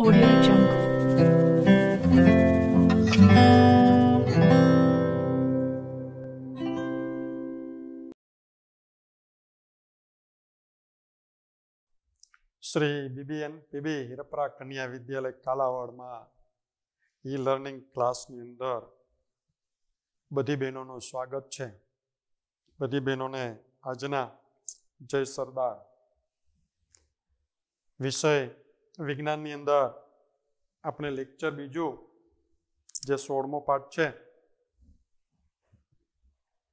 Audio Jungle. Shri BBN PB Hirpara કન્યા વિદ્યાલય કાલાવાડમાં e learning ક્લાસની અંદર બધી બહેનોનું સ્વાગત છે બધી બહેનોને આજના જય સરદાર વિષય વિજ્ઞાનની અંદર આપણે લેક્ચર બીજું જે સોળમો પાઠ છે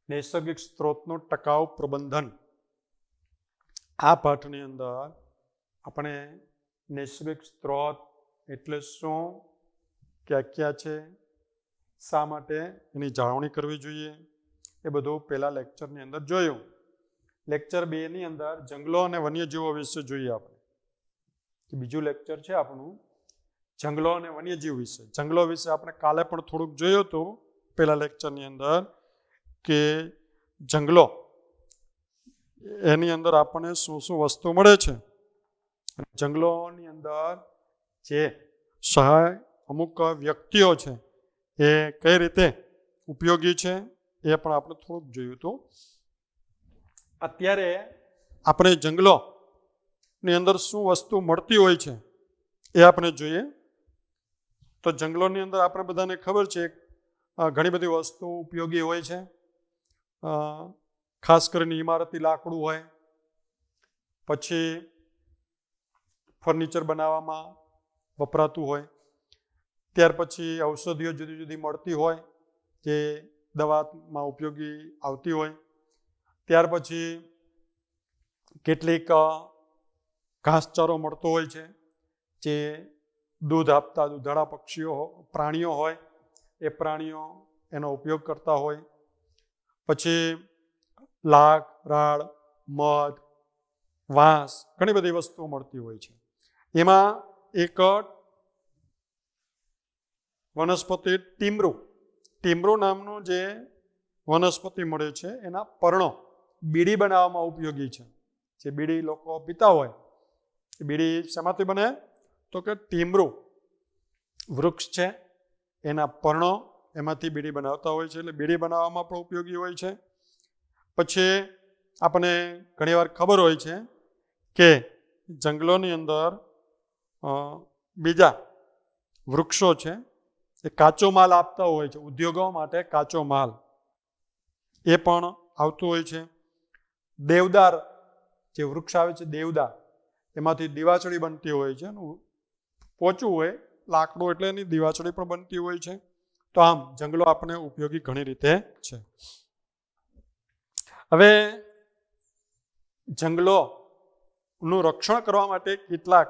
નૈસર્ગિક સ્ત્રોતનું ટકાઉ પ્રબંધન આ પાઠની અંદર આપણે નૈસર્ગિક સ્ત્રોત એટલે શું ક્યાં ક્યાં છે શા માટે એની જાળવણી કરવી જોઈએ એ બધું પહેલાં લેક્ચરની અંદર જોયું લેક્ચર બેની અંદર જંગલો અને વન્યજીવો વિશે જોઈએ આપણે બીજું લેક્ચર છે આપણું જંગલો અને વન્યજીવ વિશે જંગલો વિશે આપણે કાલે પણ થોડુંક જોયું હતું પહેલા લેક્ચરની અંદર કે જંગલો એની અંદર આપણને શું શું વસ્તુ મળે છે જંગલોની અંદર જે સહાય અમુક વ્યક્તિઓ છે એ કઈ રીતે ઉપયોગી છે એ પણ આપણે થોડુંક જોયું હતું અત્યારે આપણે જંગલો ની અંદર શું વસ્તુ મળતી હોય છે એ આપણે જોઈએ તો જંગલોની અંદર આપણે બધાને ખબર છે ઘણી બધી વસ્તુ ઉપયોગી હોય છે ખાસ કરીને ઇમારતી લાકડું હોય પછી ફર્નિચર બનાવવામાં વપરાતું હોય ત્યાર પછી ઔષધિઓ જુદી જુદી મળતી હોય જે દવામાં ઉપયોગી આવતી હોય ત્યાર પછી કેટલીક ઘાસચારો મળતો હોય છે જે દૂધ આપતા દૂધાળા પક્ષીઓ પ્રાણીઓ હોય એ પ્રાણીઓ એનો ઉપયોગ કરતા હોય પછી લાક રાળ મધ વાંસ ઘણી બધી વસ્તુઓ મળતી હોય છે એમાં એક વનસ્પતિ ટીમરું ટીમરું નામનું જે વનસ્પતિ મળે છે એના પર્ણો બીડી બનાવવામાં ઉપયોગી છે જે બીડી લોકો પીતા હોય બીડી શેમાંથી બને તો કે ટીમરું વૃક્ષ છે એના પર્ણો એમાંથી બીડી બનાવતા હોય છે એટલે બીડી બનાવવામાં પણ ઉપયોગી હોય છે પછી આપણને ઘણીવાર ખબર હોય છે કે જંગલોની અંદર બીજા વૃક્ષો છે એ કાચો માલ આપતા હોય છે ઉદ્યોગો માટે કાચો માલ એ પણ આવતું હોય છે દેવદાર જે વૃક્ષ આવે છે દેવદાર એમાંથી દીવાચડી બનતી હોય છે એનું પોચું હોય લાકડું એટલે એની દીવાચળી પણ બનતી હોય છે તો આમ જંગલો આપણને ઉપયોગી ઘણી રીતે છે હવે જંગલોનું રક્ષણ કરવા માટે કેટલાક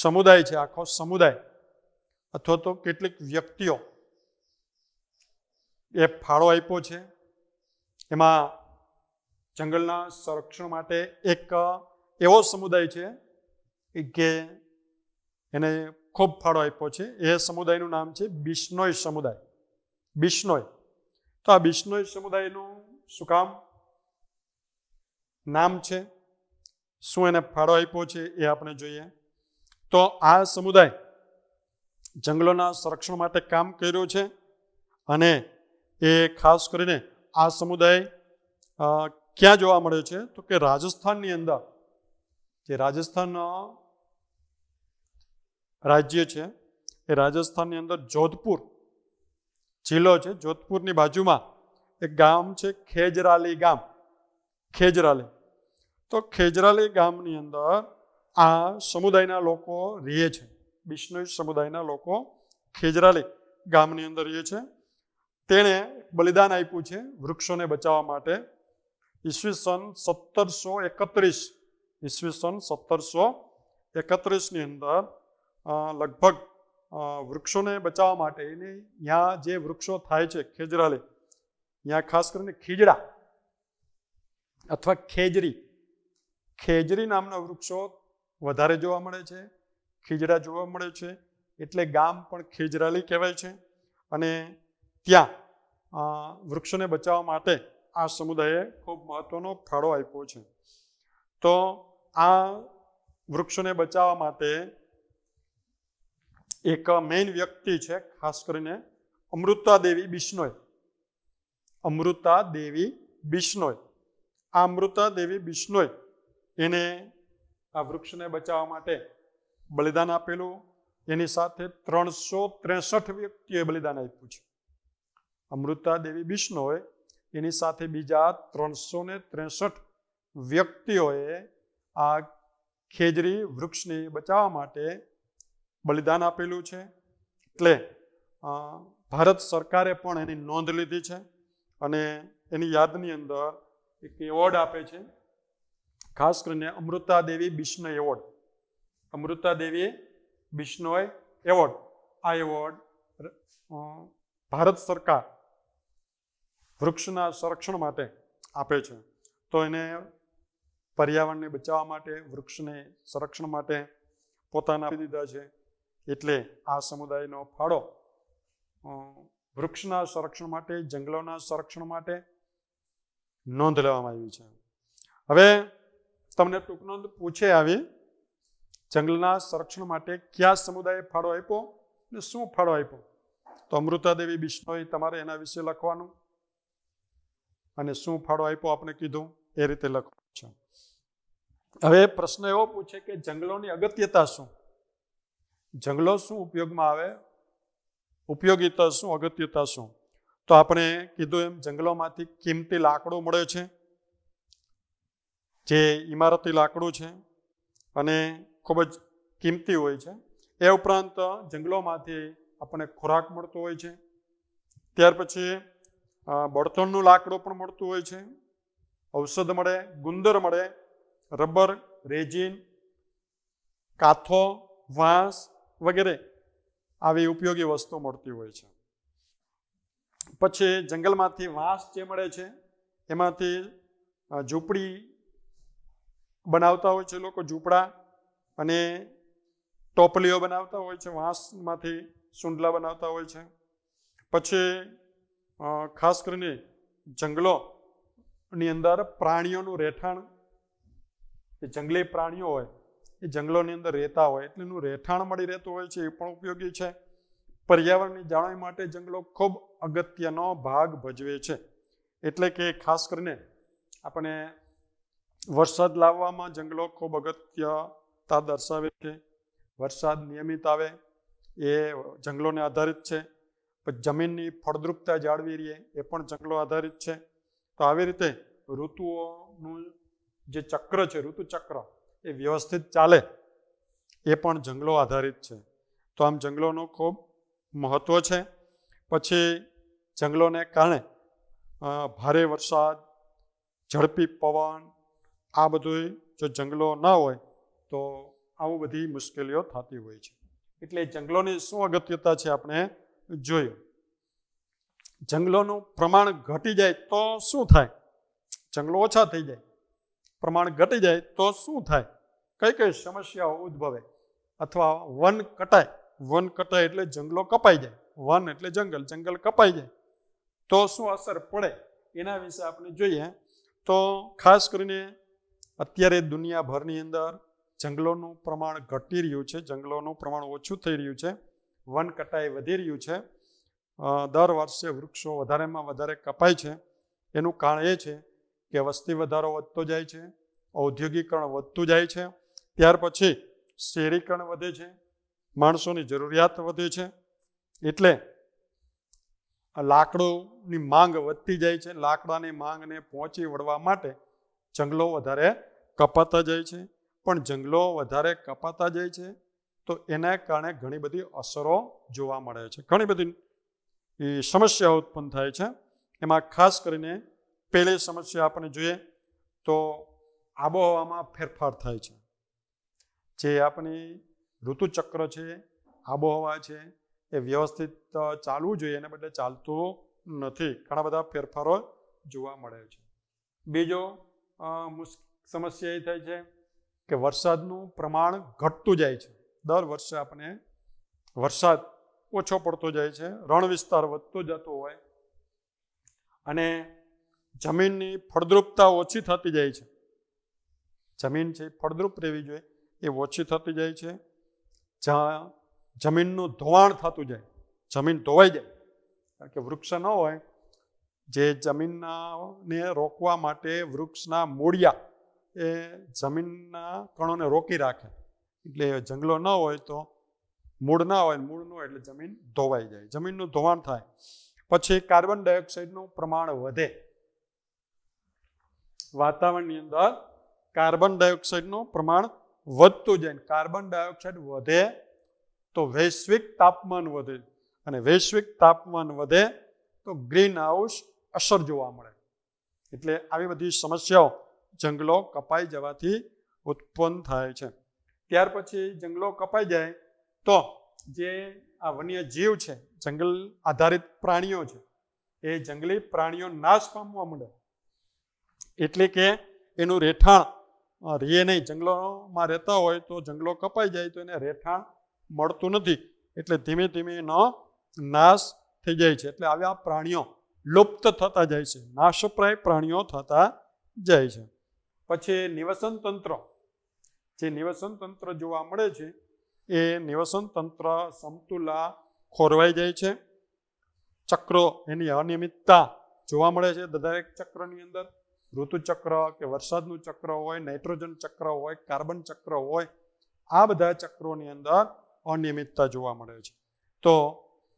સમુદાય છે આખો સમુદાય અથવા તો કેટલીક વ્યક્તિઓ એ ફાળો આપ્યો છે એમાં જંગલના સંરક્ષણ માટે એક એવો સમુદાય છે કે એને ખૂબ ફાળો આપ્યો છે એ સમુદાયનું નામ છે બિશ્નોય સમુદાય બિશ્નોય તો આ બિશ્નોય સમુદાયનું શું કામ નામ છે શું એને ફાળો આપ્યો છે એ આપણે જોઈએ તો આ સમુદાય જંગલોના સંરક્ષણ માટે કામ કર્યું છે અને એ ખાસ કરીને આ સમુદાય ક્યાં જોવા મળે છે તો કે રાજસ્થાનની અંદર જે રાજસ્થાન રાજ્ય છે એ રાજસ્થાનની અંદર જોધપુર જિલ્લો છે જોધપુરની બાજુમાં એક ગામ છે ખેજરાલી ગામ ખેજરાલી તો ખેજરાલી ગામની અંદર આ સમુદાયના લોકો રહે છે બિશ્નોઈ સમુદાયના લોકો ખેજરાલી ગામની અંદર રહે છે તેણે બલિદાન આપ્યું છે વૃક્ષોને બચાવવા માટે ઈસવીસન સત્તરસો એકત્રીસ ઈસવીસન સત્તરસો એકત્રીસની અંદર લગભગ વૃક્ષોને બચાવવા માટે એને ત્યાં જે વૃક્ષો થાય છે ખેજરાલી ત્યાં ખાસ કરીને ખીજડા અથવા ખેજરી ખેજરી નામના વૃક્ષો વધારે જોવા મળે છે ખીજડા જોવા મળે છે એટલે ગામ પણ ખેજરાલી કહેવાય છે અને ત્યાં વૃક્ષોને બચાવવા માટે આ સમુદાયે ખૂબ મહત્વનો ફાળો આપ્યો છે તો આ વૃક્ષોને બચાવવા માટે એક મેઇન વ્યક્તિ છે ખાસ કરીને અમૃતા દેવી બિશ્નોય અમૃતા દેવી બિશ્નોય આ અમૃતા દેવી બિશ્નોય એને આ વૃક્ષને બચાવવા માટે બલિદાન આપેલું એની સાથે ત્રણસો ત્રેસઠ વ્યક્તિએ બલિદાન આપ્યું છે અમૃતા દેવી બિશ્નોય એની સાથે બીજા ત્રણસો ને ત્રેસઠ વ્યક્તિઓએ આ ખેજરી વૃક્ષને બચાવવા માટે બલિદાન આપેલું છે એટલે ભારત સરકારે પણ એની નોંધ લીધી છે અને એની યાદની અંદર એક એવોર્ડ આપે છે ખાસ કરીને અમૃતા દેવી બિશ્નોય એવોર્ડ અમૃતા દેવી બિશ્નોય એવોર્ડ આ એવોર્ડ ભારત સરકાર વૃક્ષના સંરક્ષણ માટે આપે છે તો એને પર્યાવરણને બચાવવા માટે વૃક્ષને સંરક્ષણ માટે પોતાના આપી દીધા છે એટલે આ સમુદાયનો ફાળો વૃક્ષના સંરક્ષણ માટે જંગલોના સંરક્ષણ માટે નોંધ લેવામાં આવી છે હવે તમને ટૂંક નોંધ પૂછે આવી જંગલના સંરક્ષણ માટે કયા સમુદાયે ફાળો આપ્યો ને શું ફાળો આપ્યો તો અમૃતાદેવી બિશ્નોઈ તમારે એના વિશે લખવાનું અને શું ફાળો આપ્યો આપણે કીધું એ રીતે લખવાનું છે હવે પ્રશ્ન એવો પૂછે કે જંગલોની અગત્યતા શું જંગલો શું ઉપયોગમાં આવે ઉપયોગીતા શું અગત્યતા શું તો આપણે કીધું એમ જંગલોમાંથી કિંમતી લાકડું મળે છે જે ઇમારતી લાકડું છે અને ખૂબ જ કિંમતી હોય છે એ ઉપરાંત જંગલોમાંથી આપણને ખોરાક મળતો હોય છે ત્યાર પછી બળતણનું લાકડું પણ મળતું હોય છે ઔષધ મળે ગુંદર મળે રબર રેજિન કાથો વાંસ વગેરે આવી ઉપયોગી વસ્તુ મળતી હોય છે પછી જંગલમાંથી વાંસ જે મળે છે એમાંથી ઝૂંપડી બનાવતા હોય છે લોકો ઝૂંપડા અને ટોપલીઓ બનાવતા હોય છે વાંસમાંથી સુંડલા બનાવતા હોય છે પછી ખાસ કરીને જંગલોની અંદર પ્રાણીઓનું રહેઠાણ કે જંગલી પ્રાણીઓ હોય એ જંગલોની અંદર રહેતા હોય એટલે એનું રહેઠાણ મળી રહેતું હોય છે એ પણ ઉપયોગી છે પર્યાવરણની જાળવણી માટે જંગલો ખૂબ અગત્યનો ભાગ ભજવે છે એટલે કે ખાસ કરીને આપણે વરસાદ લાવવામાં જંગલો ખૂબ અગત્યતા દર્શાવે છે વરસાદ નિયમિત આવે એ જંગલોને આધારિત છે જમીનની ફળદ્રુપતા જાળવી રહીએ એ પણ જંગલો આધારિત છે તો આવી રીતે ઋતુઓનું જે ચક્ર છે ઋતુચક્ર એ વ્યવસ્થિત ચાલે એ પણ જંગલો આધારિત છે તો આમ જંગલોનું ખૂબ મહત્ત્વ છે પછી જંગલોને કારણે ભારે વરસાદ ઝડપી પવન આ બધું જો જંગલો ન હોય તો આવું બધી મુશ્કેલીઓ થતી હોય છે એટલે જંગલોની શું અગત્યતા છે આપણે જોયું જંગલોનું પ્રમાણ ઘટી જાય તો શું થાય જંગલો ઓછા થઈ જાય પ્રમાણ ઘટી જાય તો શું થાય કઈ કઈ સમસ્યાઓ ઉદ્ભવે અથવા વન કટાય વન કટાય એટલે જંગલો કપાઈ જાય વન એટલે જંગલ જંગલ કપાઈ જાય તો શું અસર પડે એના વિશે આપણે જોઈએ તો ખાસ કરીને અત્યારે દુનિયાભરની અંદર જંગલોનું પ્રમાણ ઘટી રહ્યું છે જંગલોનું પ્રમાણ ઓછું થઈ રહ્યું છે વન કટાઈ વધી રહ્યું છે દર વર્ષે વૃક્ષો વધારેમાં વધારે કપાય છે એનું કારણ એ છે કે વસ્તી વધારો વધતો જાય છે ઔદ્યોગિકરણ વધતું જાય છે ત્યાર પછી શહેરીકરણ વધે છે માણસોની જરૂરિયાત વધે છે એટલે લાકડોની માંગ વધતી જાય છે લાકડાની માંગને પહોંચી વળવા માટે જંગલો વધારે કપાતા જાય છે પણ જંગલો વધારે કપાતા જાય છે તો એના કારણે ઘણી બધી અસરો જોવા મળે છે ઘણી બધી એ સમસ્યાઓ ઉત્પન્ન થાય છે એમાં ખાસ કરીને પહેલી સમસ્યા આપણે જોઈએ તો આબોહવામાં ફેરફાર થાય છે જે આપણી ઋતુચક્ર છે આબોહવા છે એ વ્યવસ્થિત ચાલવું જોઈએ એને બદલે ચાલતું નથી ઘણા બધા ફેરફારો જોવા મળે છે બીજો સમસ્યા એ થાય છે કે વરસાદનું પ્રમાણ ઘટતું જાય છે દર વર્ષે આપણે વરસાદ ઓછો પડતો જાય છે રણ વિસ્તાર વધતો જતો હોય અને જમીનની ફળદ્રુપતા ઓછી થતી જાય છે જમીન છે ફળદ્રુપ રહેવી જોઈએ એ ઓછી થતી જાય છે જ્યાં જમીનનું ધોવાણ થતું જાય જમીન ધોવાઈ જાય કારણ કે વૃક્ષ ન હોય જે જમીનને રોકવા માટે વૃક્ષના મૂળિયા એ જમીનના કણોને રોકી રાખે એટલે જંગલો ન હોય તો મૂળ ના હોય મૂળ ન હોય એટલે જમીન ધોવાઈ જાય જમીનનું ધોવાણ થાય પછી કાર્બન ડાયોક્સાઇડનું પ્રમાણ વધે વાતાવરણની અંદર કાર્બન ડાયોક્સાઇડનું પ્રમાણ વધતું જાય કાર્બન ડાયોક્સાઇડ વધે તો વૈશ્વિક તાપમાન વધે અને વૈશ્વિક તાપમાન વધે તો ગ્રીન હાઉસ અસર જોવા મળે એટલે આવી બધી સમસ્યાઓ જંગલો કપાઈ જવાથી ઉત્પન્ન થાય છે ત્યાર પછી જંગલો કપાઈ જાય તો જે આ વન્ય જીવ છે જંગલ આધારિત પ્રાણીઓ છે એ જંગલી પ્રાણીઓ નાશ પામવા માંડે એટલે કે એનું રહેઠાણ રે નહીં જંગલોમાં રહેતા હોય તો જંગલો કપાઈ જાય તો એને રહેઠાણ મળતું નથી એટલે ધીમે ધીમે એનો નાશ થઈ જાય છે એટલે આવ્યા પ્રાણીઓ લુપ્ત થતા જાય છે નાશપ્રાય પ્રાણીઓ થતા જાય છે પછી નિવસન તંત્ર જે નિવસન તંત્ર જોવા મળે છે એ નિવસન તંત્ર સમતુલા ખોરવાઈ જાય છે ચક્રો એની અનિયમિતતા જોવા મળે છે દરેક ચક્રની અંદર ઋતુચક્ર કે વરસાદનું ચક્ર હોય નાઇટ્રોજન ચક્ર હોય કાર્બન ચક્ર હોય આ બધા ચક્રોની અંદર અનિયમિતતા જોવા મળે છે તો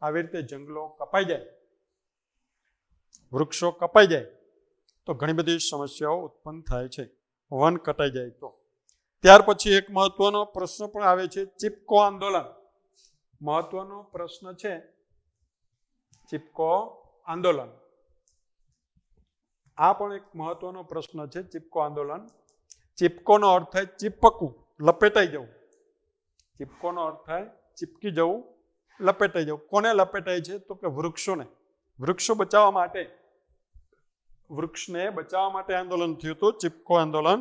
આવી રીતે જંગલો કપાઈ જાય વૃક્ષો કપાઈ જાય તો ઘણી બધી સમસ્યાઓ ઉત્પન્ન થાય છે વન કટાઈ જાય તો ત્યાર પછી એક મહત્વનો પ્રશ્ન પણ આવે છે ચીપકો આંદોલન મહત્વનો પ્રશ્ન છે ચીપકો આંદોલન આ પણ એક મહત્વનો પ્રશ્ન છે ચીપકો આંદોલન ચીપકોનો અર્થ થાય ચીપકવું લપેટાઈ જવું ચીપકોનો અર્થ થાય ચીપકી જવું લપેટાઈ જવું કોને લપેટાય છે તો કે વૃક્ષોને વૃક્ષો બચાવવા માટે વૃક્ષને બચાવવા માટે આંદોલન થયું હતું ચીપકો આંદોલન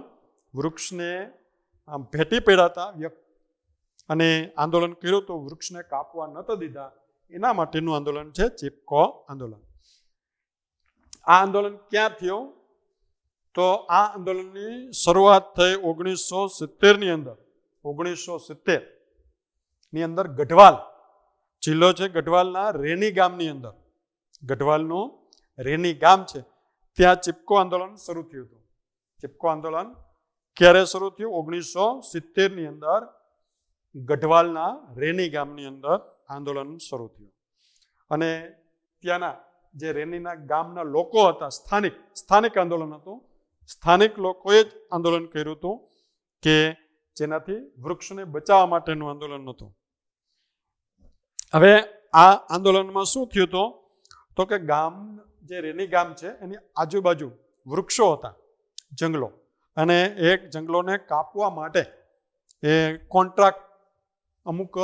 વૃક્ષને આમ ભેટી પડ્યા હતા અને આંદોલન કર્યું તો વૃક્ષને કાપવા નહોતા દીધા એના માટેનું આંદોલન છે ચીપકો આંદોલન આ આંદોલન ક્યાં થયું તો આ આંદોલનની શરૂઆત થઈ ઓગણીસો સિત્તેરની અંદર ઓગણીસો સિત્તેરની અંદર ગઢવાલ જિલ્લો છે ગઢવાલના રેની ગામની અંદર ગઢવાલનું રેની ગામ છે ત્યાં ચિપકો આંદોલન શરૂ થયું હતું ચિપકો આંદોલન ક્યારે શરૂ થયું ઓગણીસો સિત્તેરની અંદર ગઢવાલના રેની ગામની અંદર આંદોલન શરૂ થયું અને ત્યાંના જે રેનીના ગામના લોકો હતા સ્થાનિક સ્થાનિક આંદોલન હતું સ્થાનિક લોકોએ જ આંદોલન કર્યું હતું કે જેનાથી વૃક્ષને બચાવવા માટેનું આંદોલન નહોતું હવે આ આંદોલનમાં શું થયું હતું તો કે ગામ જે રેની ગામ છે એની આજુબાજુ વૃક્ષો હતા જંગલો અને એક જંગલોને કાપવા માટે એ કોન્ટ્રાક્ટ અમુક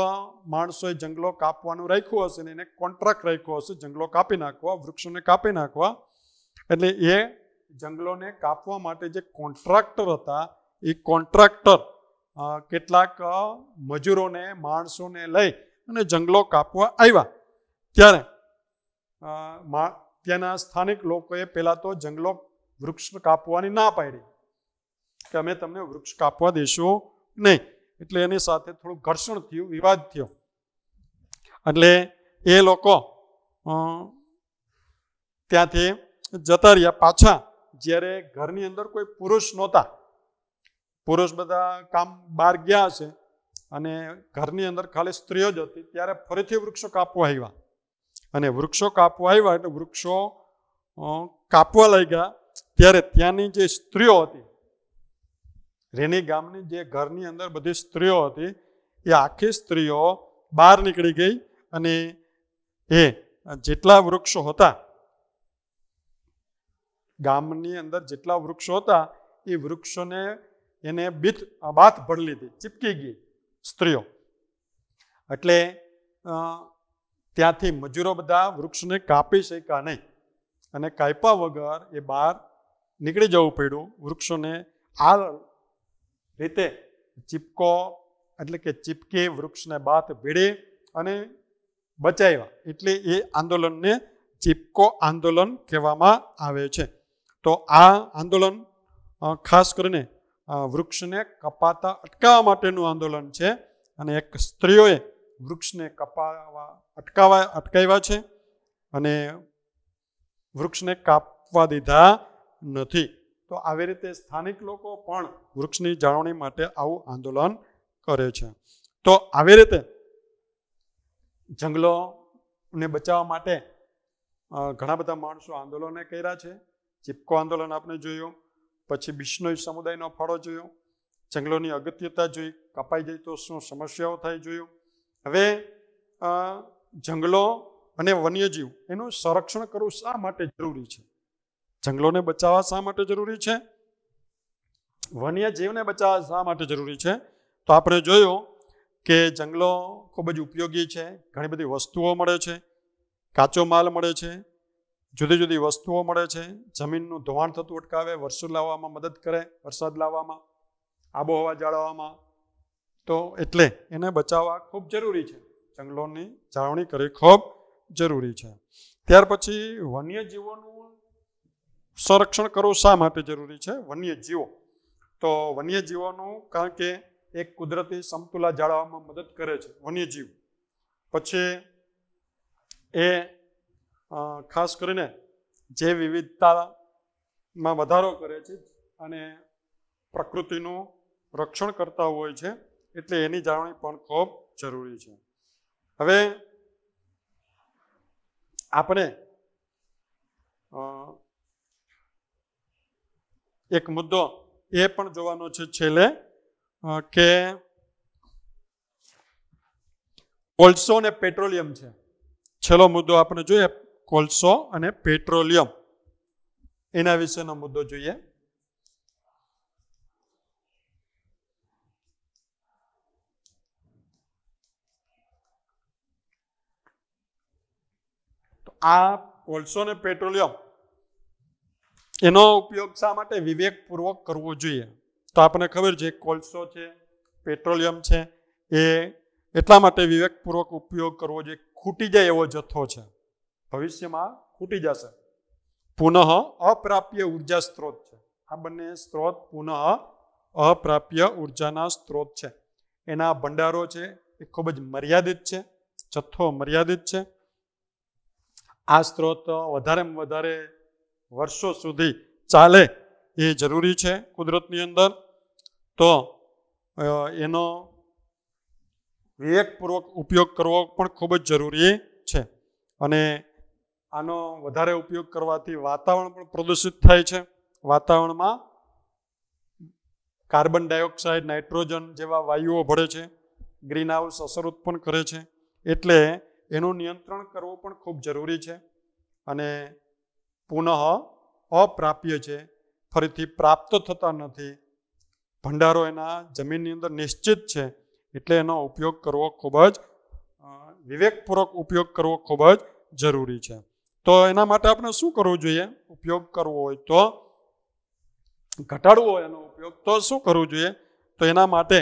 માણસોએ જંગલો કાપવાનું રાખ્યું હશે ને એને કોન્ટ્રાક્ટ રાખ્યો હશે જંગલો કાપી નાખવા વૃક્ષોને કાપી નાખવા એટલે એ જંગલોને કાપવા માટે જે કોન્ટ્રાક્ટર હતા એ કોન્ટ્રાક્ટર કેટલાક મજૂરોને માણસોને લઈ અને જંગલો કાપવા આવ્યા ત્યારે ત્યાંના સ્થાનિક લોકોએ પહેલાં તો જંગલો વૃક્ષ કાપવાની ના પાડી કે અમે તમને વૃક્ષ કાપવા દેશો નહીં એટલે એની સાથે થોડું ઘર્ષણ થયું વિવાદ થયો એટલે એ લોકો ત્યાંથી જતા રહ્યા પાછા જ્યારે ઘરની અંદર કોઈ પુરુષ નહોતા પુરુષ બધા કામ બહાર ગયા હશે અને ઘરની અંદર ખાલી સ્ત્રીઓ જ હતી ત્યારે ફરીથી વૃક્ષો કાપવા આવ્યા અને વૃક્ષો કાપવા આવ્યા એટલે વૃક્ષો કાપવા લાગ્યા ત્યારે ત્યાંની જે સ્ત્રીઓ હતી રેની ગામની જે ઘરની અંદર બધી સ્ત્રીઓ હતી એ આખી સ્ત્રીઓ બહાર નીકળી ગઈ અને એ જેટલા વૃક્ષો હતા ગામની અંદર જેટલા વૃક્ષો હતા એ વૃક્ષોને એને બીત બાથ ભરી લીધી ચીપકી ગઈ સ્ત્રીઓ એટલે ત્યાંથી મજૂરો બધા વૃક્ષને કાપી શક્યા નહીં અને કાપ્યા વગર એ બહાર નીકળી જવું પડ્યું વૃક્ષોને આ રીતે ચીપકો એટલે કે ચીપકે વૃક્ષને બાત ભેડે અને બચાવ્યા એટલે એ આંદોલનને ચીપકો આંદોલન કહેવામાં આવે છે તો આ આંદોલન ખાસ કરીને વૃક્ષને કપાતા અટકાવવા માટેનું આંદોલન છે અને એક સ્ત્રીઓએ વૃક્ષને કપાવા અટકાવા અટકાવ્યા છે અને વૃક્ષને કાપવા દીધા નથી તો આવી રીતે સ્થાનિક લોકો પણ વૃક્ષની જાળવણી માટે આવું આંદોલન કરે છે તો આવી રીતે જંગલોને બચાવવા માટે ઘણા બધા માણસો આંદોલને કર્યા છે ચીપકો આંદોલન આપણે જોયું પછી બિશ્નોઈ સમુદાયનો ફાળો જોયો જંગલોની અગત્યતા જોઈ કપાઈ જાય તો શું સમસ્યાઓ થાય જોયું હવે જંગલો અને વન્યજીવ એનું સંરક્ષણ કરવું શા માટે જરૂરી છે જંગલોને બચાવવા શા માટે જરૂરી છે વન્ય જીવને બચાવવા શા માટે જરૂરી છે તો આપણે જોયું કે જંગલો ખૂબ જ ઉપયોગી છે ઘણી બધી વસ્તુઓ મળે છે કાચો માલ મળે છે જુદી જુદી વસ્તુઓ મળે છે જમીનનું ધોવાણ થતું અટકાવે વરસાદ લાવવામાં મદદ કરે વરસાદ લાવવામાં આબોહવા જાળવવામાં તો એટલે એને બચાવવા ખૂબ જરૂરી છે જંગલોની જાળવણી કરવી ખૂબ જરૂરી છે ત્યાર પછી વન્ય જીવોનું સંરક્ષણ કરવું શા માટે જરૂરી છે વન્યજીવો તો વન્યજીવોનું કારણ કે એક કુદરતી સમતુલા જાળવવામાં મદદ કરે છે વન્યજીવ પછી એ ખાસ કરીને જે વિવિધતામાં વધારો કરે છે અને પ્રકૃતિનું રક્ષણ કરતા હોય છે એટલે એની જાળવણી પણ ખૂબ જરૂરી છે હવે આપણે એક મુદ્દો એ પણ જોવાનો છે છેલ્લે કે કોલસો અને પેટ્રોલિયમ છે છેલ્લો મુદ્દો આપણે જોઈએ કોલસો અને પેટ્રોલિયમ એના વિશેનો મુદ્દો જોઈએ આ કોલસો અને પેટ્રોલિયમ એનો ઉપયોગ શા માટે વિવેકપૂર્વક કરવો જોઈએ તો આપણને ખબર છે કોલસો છે પેટ્રોલિયમ છે એ એટલા માટે વિવેકપૂર્વક ઉપયોગ કરવો જોઈએ ખૂટી જાય એવો જથ્થો છે ભવિષ્યમાં ખૂટી જશે પુનઃ અપ્રાપ્ય ઉર્જા સ્ત્રોત છે આ બંને સ્ત્રોત પુનઃ અપ્રાપ્ય ઉર્જાના સ્ત્રોત છે એના ભંડારો છે એ ખૂબ જ મર્યાદિત છે જથ્થો મર્યાદિત છે આ સ્ત્રોત વધારેમાં વધારે વર્ષો સુધી ચાલે એ જરૂરી છે કુદરતની અંદર તો એનો વિવેકપૂર્વક ઉપયોગ કરવો પણ ખૂબ જ જરૂરી છે અને આનો વધારે ઉપયોગ કરવાથી વાતાવરણ પણ પ્રદૂષિત થાય છે વાતાવરણમાં કાર્બન ડાયોક્સાઇડ નાઇટ્રોજન જેવા વાયુઓ ભળે છે ગ્રીન હાઉસ અસર ઉત્પન્ન કરે છે એટલે એનું નિયંત્રણ કરવું પણ ખૂબ જરૂરી છે અને પુનઃ અપ્રાપ્ય છે ફરીથી પ્રાપ્ત થતા નથી ભંડારો એના જમીનની અંદર નિશ્ચિત છે એટલે એનો ઉપયોગ કરવો ખૂબ જ વિવેકપૂર્વક ઉપયોગ કરવો ખૂબ જ જરૂરી છે તો એના માટે આપણે શું કરવું જોઈએ ઉપયોગ કરવો હોય તો ઘટાડવો હોય એનો ઉપયોગ તો શું કરવું જોઈએ તો એના માટે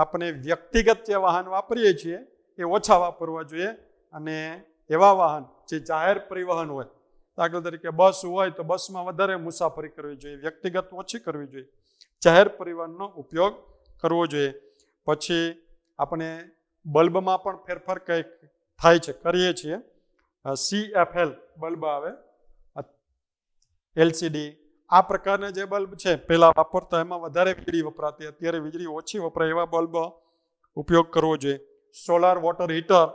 આપણે વ્યક્તિગત જે વાહન વાપરીએ છીએ એ ઓછા વાપરવા જોઈએ અને એવા વાહન જે જાહેર પરિવહન હોય દાખલા તરીકે બસ હોય તો બસમાં વધારે મુસાફરી કરવી જોઈએ વ્યક્તિગત ઓછી કરવી જોઈએ જાહેર પરિવહનનો ઉપયોગ કરવો જોઈએ પછી આપણે બલ્બમાં પણ ફેરફાર કંઈક થાય છે કરીએ છીએ સીએફએલ બલ્બ આવે એલસીડી આ પ્રકારના જે બલ્બ છે પહેલાં વાપરતા એમાં વધારે વીજળી વપરાતી અત્યારે વીજળી ઓછી વપરાય એવા બલ્બ ઉપયોગ કરવો જોઈએ solar water heater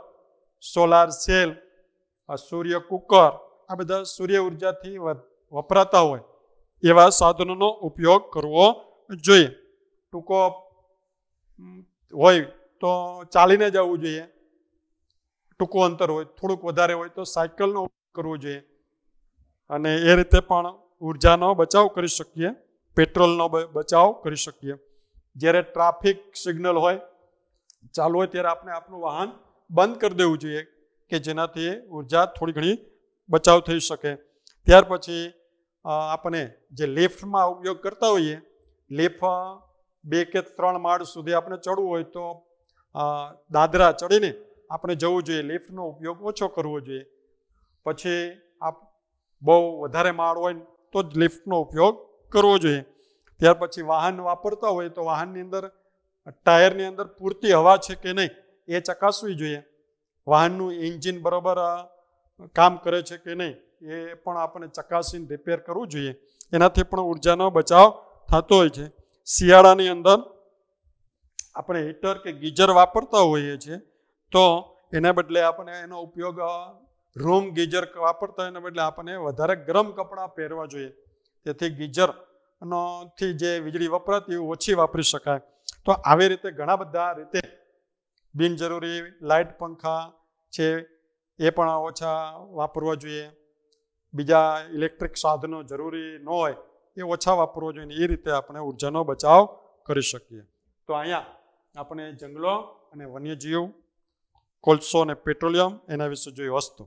solar cell સૂર્ય કુકર આ બધા સૂર્ય ઉર્જાથી વપરાતા હોય એવા સાધનોનો ઉપયોગ કરવો જોઈએ ટૂંકો હોય તો ચાલીને જવું જોઈએ ટૂંકું અંતર હોય થોડુંક વધારે હોય તો સાયકલનો ઉપયોગ કરવો જોઈએ અને એ રીતે પણ ઉર્જાનો બચાવ કરી શકીએ પેટ્રોલનો બચાવ કરી શકીએ જ્યારે ટ્રાફિક સિગ્નલ હોય ચાલુ હોય ત્યારે આપણે આપણું વાહન બંધ કરી દેવું જોઈએ કે જેનાથી ઉર્જા થોડી ઘણી બચાવ થઈ શકે ત્યાર પછી આપણે જે લેફ્ટમાં ઉપયોગ કરતા હોઈએ લેફ બે કે ત્રણ માળ સુધી આપણે ચડવું હોય તો દાદરા ચડીને આપણે જવું જોઈએ લેફ્ટનો ઉપયોગ ઓછો કરવો જોઈએ પછી આપ બહુ વધારે માળ હોય તો જ લિફ્ટનો ઉપયોગ કરવો જોઈએ ત્યાર પછી વાહન વાપરતા હોય તો વાહનની અંદર ટાયરની અંદર પૂરતી હવા છે કે નહીં એ ચકાસવી જોઈએ વાહનનું એન્જિન બરાબર કામ કરે છે કે નહીં એ પણ આપણે ચકાસીને રિપેર કરવું જોઈએ એનાથી પણ ઉર્જાનો બચાવ થતો હોય છે શિયાળાની અંદર આપણે હીટર કે ગીઝર વાપરતા હોઈએ છીએ તો એના બદલે આપણે એનો ઉપયોગ રૂમ ગીઝર વાપરતા હોય એના બદલે આપણે વધારે ગરમ કપડાં પહેરવા જોઈએ તેથી ગીઝરનો થી જે વીજળી વપરાતી ઓછી વાપરી શકાય તો આવી રીતે ઘણા બધા રીતે બિનજરૂરી લાઇટ પંખા છે એ પણ ઓછા વાપરવા જોઈએ બીજા ઇલેક્ટ્રિક સાધનો જરૂરી ન હોય એ ઓછા વાપરવા જોઈએ એ રીતે આપણે ઉર્જાનો બચાવ કરી શકીએ તો અહીંયા આપણે જંગલો અને વન્યજીવ કોલસો અને પેટ્રોલિયમ એના વિશે જોઈ વસ્તુ